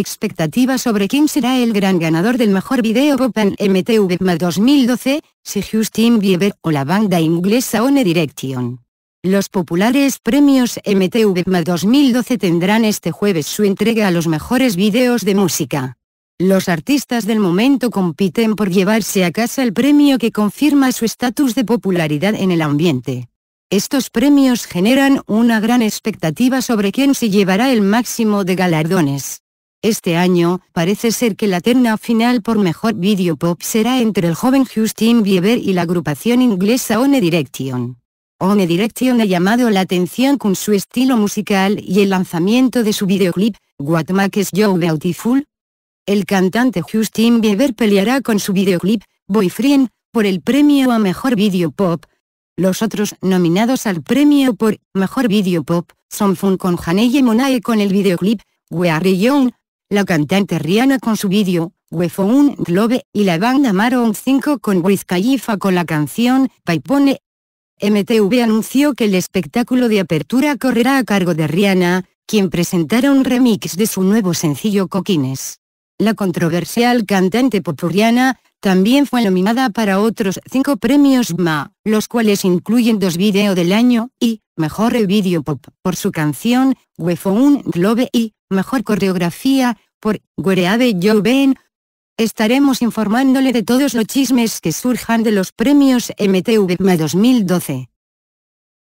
Expectativa sobre quién será el gran ganador del mejor video pop en MTV 2012, si Justin Bieber o la banda inglesa One Direction. Los populares premios MTV 2012 tendrán este jueves su entrega a los mejores videos de música. Los artistas del momento compiten por llevarse a casa el premio que confirma su estatus de popularidad en el ambiente. Estos premios generan una gran expectativa sobre quién se llevará el máximo de galardones. Este año, parece ser que la terna final por mejor video pop será entre el joven Justin Bieber y la agrupación inglesa One Direction. One Direction ha llamado la atención con su estilo musical y el lanzamiento de su videoclip, What Makes You Beautiful. El cantante Justin Bieber peleará con su videoclip, Boyfriend, por el premio a Mejor Video Pop. Los otros nominados al premio por Mejor Video Pop son Fun con Janelle Monae con el videoclip, We Are Young, la cantante Rihanna con su vídeo, We un globe y la banda Maroon 5 con Wiz Khalifa con la canción, Paipone. MTV anunció que el espectáculo de apertura correrá a cargo de Rihanna, quien presentará un remix de su nuevo sencillo Coquines. La controversial cantante popurriana, también fue nominada para otros cinco premios MA, los cuales incluyen dos Video del Año y Mejor Video Pop por su canción We un globe y Mejor Coreografía por Guereade Joven. Estaremos informándole de todos los chismes que surjan de los premios MTVMA 2012.